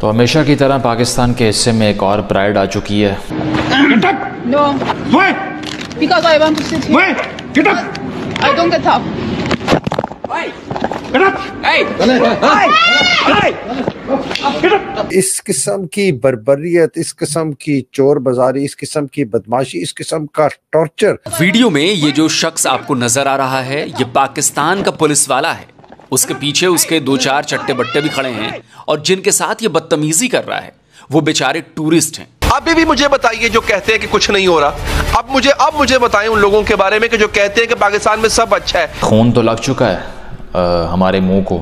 तो हमेशा की तरह पाकिस्तान के हिस्से में एक और प्राइड आ चुकी है इस किस्म की बर्बरियत इस किस्म की चोर बाजारी इस किस्म की बदमाशी इस किस्म का टॉर्चर वीडियो में ये जो शख्स आपको नजर आ रहा है ये पाकिस्तान का पुलिस वाला है उसके पीछे उसके दो चार चट्टे बट्टे भी खड़े हैं और जिनके साथ ये बदतमीजी कर रहा है वो बेचारे टूरिस्ट हैं अभी भी मुझे बताइए जो कहते हैं कि कुछ नहीं हो रहा अब मुझे अब मुझे बताएं उन लोगों के बारे में कि जो कहते हैं कि पाकिस्तान में सब अच्छा है खून तो लग चुका है आ, हमारे मुंह को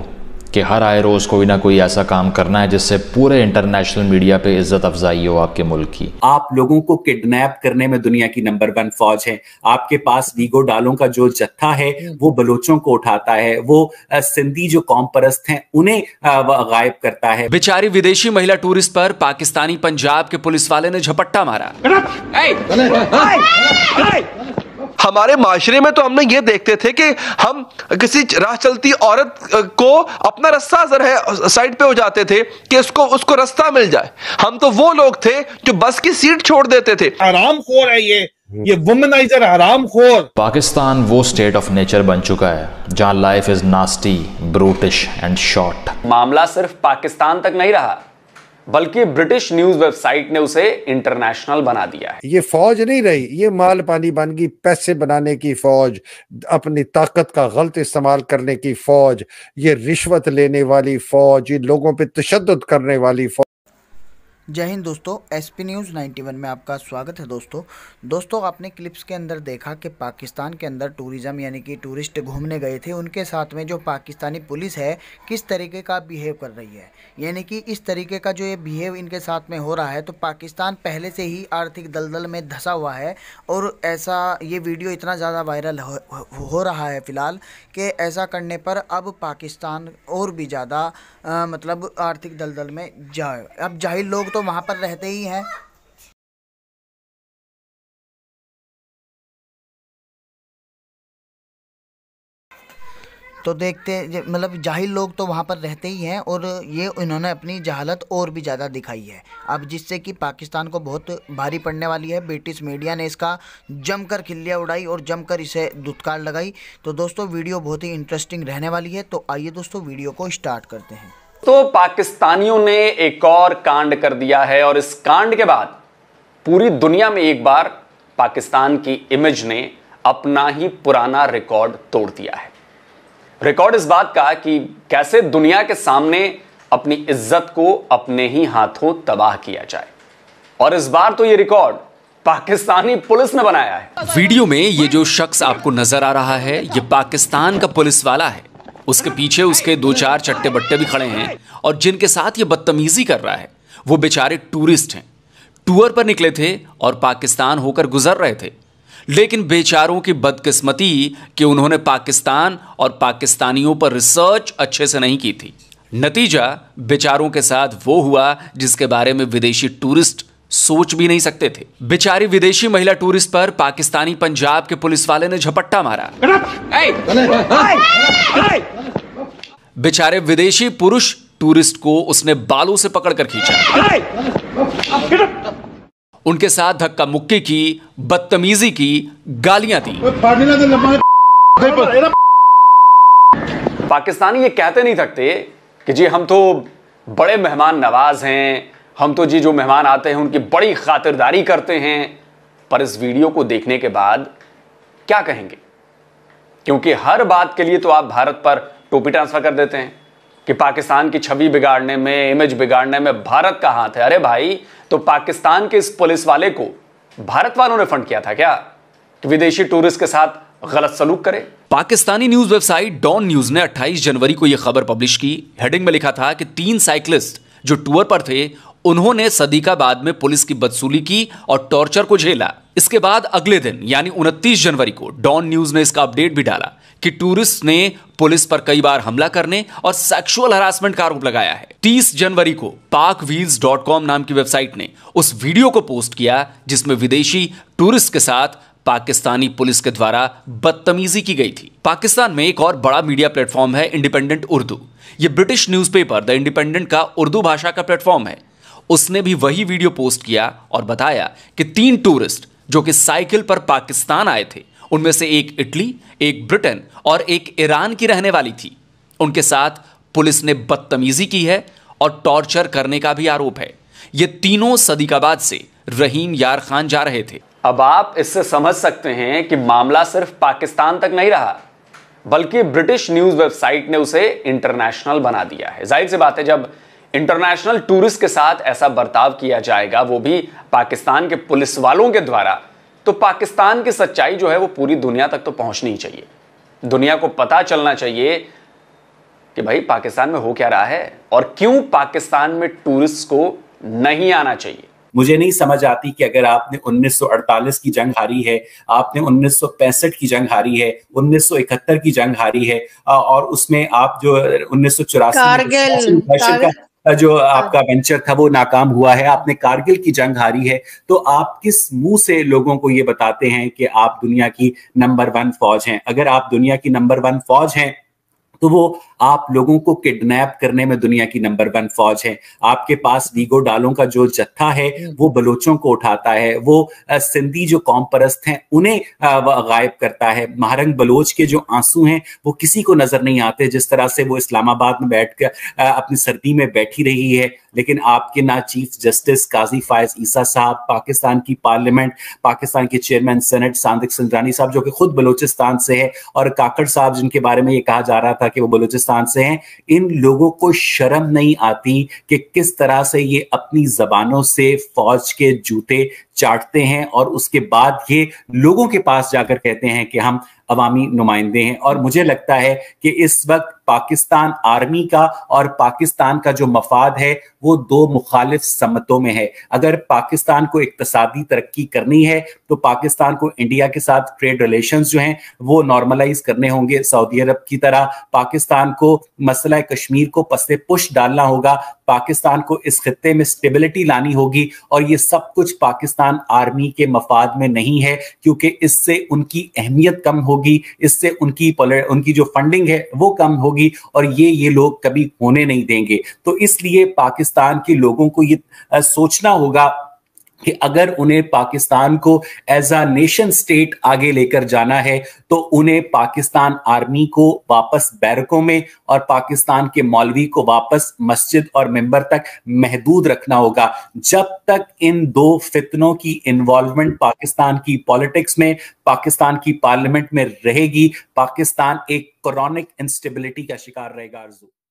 कि हर आए रोज़ कोई ना कोई ऐसा काम करना है जिससे पूरे इंटरनेशनल मीडिया पे इज्जत अफजाई हो आपके मुल्क की आप लोगों को किडनैप करने में दुनिया की नंबर वन फौज है आपके पास वीगो डालों का जो जत्था है वो बलोचों को उठाता है वो सिंधी जो कौम परस्त हैं उन्हें गायब करता है बेचारी विदेशी महिला टूरिस्ट पर पाकिस्तानी पंजाब के पुलिस वाले ने झपट्टा मारा हमारे माशरे में तो हमने ये देखते थे कि हम किसी राह चलती औरत को अपना रास्ता जरा साइड पे हो जाते थे कि उसको उसको रास्ता मिल जाए हम तो वो लोग थे जो बस की सीट छोड़ देते थे आराम खोर है ये ये वुमेनाइजर आराम खोर पाकिस्तान वो स्टेट ऑफ नेचर बन चुका है जहां life is nasty brutish and short मामला सिर्फ पाकिस्तान तक नहीं रहा बल्कि ब्रिटिश न्यूज वेबसाइट ने उसे इंटरनेशनल बना दिया है ये फौज नहीं रही ये माल पानी गई पैसे बनाने की फौज अपनी ताकत का गलत इस्तेमाल करने की फौज ये रिश्वत लेने वाली फौज ये लोगों पे तशद करने वाली फौज जय हिंद दोस्तों एसपी न्यूज़ 91 में आपका स्वागत है दोस्तों दोस्तों आपने क्लिप्स के अंदर देखा कि पाकिस्तान के अंदर टूरिज़्म यानी कि टूरिस्ट घूमने गए थे उनके साथ में जो पाकिस्तानी पुलिस है किस तरीके का बिहेव कर रही है यानी कि इस तरीके का जो ये बिहेव इनके साथ में हो रहा है तो पाकिस्तान पहले से ही आर्थिक दलदल में धंसा हुआ है और ऐसा ये वीडियो इतना ज़्यादा वायरल हो, हो रहा है फ़िलहाल कि ऐसा करने पर अब पाकिस्तान और भी ज़्यादा मतलब आर्थिक दलदल में जा अब जाहिर लोग तो वहां पर रहते ही हैं तो देखते मतलब जाहिल लोग तो वहाँ पर रहते ही हैं और ये इन्होंने अपनी जहालत और भी ज़्यादा दिखाई है अब जिससे कि पाकिस्तान को बहुत भारी पड़ने वाली है ब्रिटिश मीडिया ने इसका जमकर खिल्लियाँ उड़ाई और जमकर इसे दुत्कार लगाई तो दोस्तों वीडियो बहुत ही इंटरेस्टिंग रहने वाली है तो आइए दोस्तों वीडियो को स्टार्ट करते हैं तो पाकिस्तानियों ने एक और कांड कर दिया है और इस कांड के बाद पूरी दुनिया में एक बार पाकिस्तान की इमेज ने अपना ही पुराना रिकॉर्ड तोड़ दिया है रिकॉर्ड इस बात का कि कैसे दुनिया के सामने अपनी इज्जत को अपने ही हाथों तबाह किया जाए और इस बार तो ये रिकॉर्ड पाकिस्तानी पुलिस ने बनाया है वीडियो में ये जो शख्स आपको नजर आ रहा है ये पाकिस्तान का पुलिस वाला है उसके पीछे उसके दो चार चट्टे बट्टे भी खड़े हैं और जिनके साथ ये बदतमीजी कर रहा है वो बेचारे टूरिस्ट हैं टूर पर निकले थे और पाकिस्तान होकर गुजर रहे थे लेकिन बेचारों की बदकिस्मती कि उन्होंने पाकिस्तान और पाकिस्तानियों पर रिसर्च अच्छे से नहीं की थी नतीजा बेचारों के साथ वो हुआ जिसके बारे में विदेशी टूरिस्ट सोच भी नहीं सकते थे बेचारी विदेशी महिला टूरिस्ट पर पाकिस्तानी पंजाब के पुलिस वाले ने झपट्टा मारा बेचारे विदेशी पुरुष टूरिस्ट को उसने बालों से पकड़कर खींचा उनके साथ धक्का मुक्की की बदतमीजी की गालियां दी पाकिस्तानी ये कहते नहीं थकते कि जी हम तो बड़े मेहमान नवाज हैं हम तो जी जो मेहमान आते हैं उनकी बड़ी खातिरदारी करते हैं पर इस वीडियो को देखने के बाद क्या कहेंगे क्योंकि हर बात के लिए तो आप भारत पर टोपी ट्रांसफर कर देते हैं कि पाकिस्तान की छवि बिगाड़ने में इमेज बिगाड़ने में भारत का हाथ है अरे भाई तो पाकिस्तान के इस पुलिस वाले को भारत वालों ने फंड किया था क्या कि विदेशी टूरिस्ट के साथ गलत सलूक करे Pakistani news website Dawn news ने 28 जनवरी को यह खबर पब्लिश की हेडिंग में लिखा था कि तीन साइकिलिस्ट जो टूर पर थे उन्होंने सदी का बाद में पुलिस की बदसूली की और टॉर्चर को झेला इसके बाद अगले दिन यानी 29 जनवरी को डॉन न्यूज ने इसका अपडेट भी डाला कि टूरिस्ट ने पुलिस पर कई बार हमला करने और सेक्सुअल हरासमेंट का आरोप लगाया है 30 जनवरी को पाक नाम की वेबसाइट ने उस वीडियो को पोस्ट किया जिसमें विदेशी टूरिस्ट के साथ पाकिस्तानी पुलिस के द्वारा बदतमीजी की गई थी पाकिस्तान में एक और बड़ा मीडिया प्लेटफॉर्म है इंडिपेंडेंट उर्दू ये ब्रिटिश न्यूज़पेपर द इंडिपेंडेंट का उर्दू भाषा का प्लेटफॉर्म है उसने भी वही वीडियो पोस्ट किया और बताया कि तीन टूरिस्ट जो कि साइकिल पर पाकिस्तान आए थे उनमें से एक इटली एक ब्रिटेन और एक ईरान की रहने वाली थी उनके साथ पुलिस ने बदतमीजी की है और टॉर्चर करने का भी आरोप है ये तीनों सदीकाबाद से रहीम यार खान जा रहे थे अब आप इससे समझ सकते हैं कि मामला सिर्फ पाकिस्तान तक नहीं रहा बल्कि ब्रिटिश न्यूज वेबसाइट ने उसे इंटरनेशनल बना दिया है जाहिर सी बात है जब इंटरनेशनल टूरिस्ट के साथ ऐसा बर्ताव किया जाएगा वो भी पाकिस्तान के पुलिस वालों के द्वारा तो पाकिस्तान की सच्चाई जो है वो पूरी दुनिया तक तो पहुंचनी चाहिए दुनिया को पता चलना चाहिए कि भाई पाकिस्तान में हो क्या रहा है और क्यों पाकिस्तान में टूरिस्ट को नहीं आना चाहिए मुझे नहीं समझ आती कि अगर आपने 1948 की जंग हारी है आपने 1965 की जंग हारी है 1971 की जंग हारी है और उसमें आप जो उन्नीस सौ चौरासी जो हाँ। आपका वेंचर था वो नाकाम हुआ है आपने कारगिल की जंग हारी है तो आप किस मुंह से लोगों को ये बताते हैं कि आप दुनिया की नंबर वन फौज हैं अगर आप दुनिया की नंबर वन फौज हैं तो वो आप लोगों को किडनैप करने में दुनिया की नंबर वन फौज है आपके पास वीगो डालों का जो जत्था है वो बलोचों को उठाता है वो सिंधी जो कौम परस्त हैं उन्हें गायब करता है महारंग बलोच के जो आंसू हैं वो किसी को नजर नहीं आते जिस तरह से वो इस्लामाबाद में बैठकर अपनी सर्दी में बैठी रही है लेकिन आपके ना चीफ जस्टिस काजी फायज ईसा साहब पाकिस्तान की पार्लियामेंट पाकिस्तान के चेयरमैन सेनेट सादिक सिंधरानी साहब जो कि खुद बलोचिस्तान से है और काकड़ साहब जिनके बारे में ये कहा जा रहा था हालांकि वो बलूचिस्तान से हैं इन लोगों को शर्म नहीं आती कि किस तरह से ये अपनी जबानों से फौज के जूते चाटते हैं और उसके बाद ये लोगों के पास जाकर कहते हैं कि हम अवामी नुमाइंदे हैं और मुझे लगता है कि इस वक्त पाकिस्तान आर्मी का और पाकिस्तान का जो मफाद है वो दो मुखालिफ समतों में है अगर पाकिस्तान को इकतसादी तरक्की करनी है तो पाकिस्तान को इंडिया के साथ ट्रेड रिलेशन जो हैं वो नॉर्मलाइज करने होंगे सऊदी अरब की तरह पाकिस्तान को मसला कश्मीर को पसे पुश डालना होगा पाकिस्तान को इस खत्े में स्टेबिलिटी लानी होगी और ये सब कुछ पाकिस्तान आर्मी के मफाद में नहीं है क्योंकि इससे उनकी अहमियत कम होगी इससे उनकी उनकी जो फंडिंग है वो कम होगी और ये ये लोग कभी होने नहीं देंगे तो इसलिए पाकिस्तान के लोगों को ये सोचना होगा कि अगर उन्हें पाकिस्तान को एज अ नेशन स्टेट आगे लेकर जाना है तो उन्हें पाकिस्तान आर्मी को वापस बैरकों में और पाकिस्तान के मौलवी को वापस मस्जिद और मेंबर तक महदूद रखना होगा जब तक इन दो फितनों की इन्वॉल्वमेंट पाकिस्तान की पॉलिटिक्स में पाकिस्तान की पार्लियामेंट में रहेगी पाकिस्तान एक क्रॉनिक इंस्टेबिलिटी का शिकार रहेगा आरजू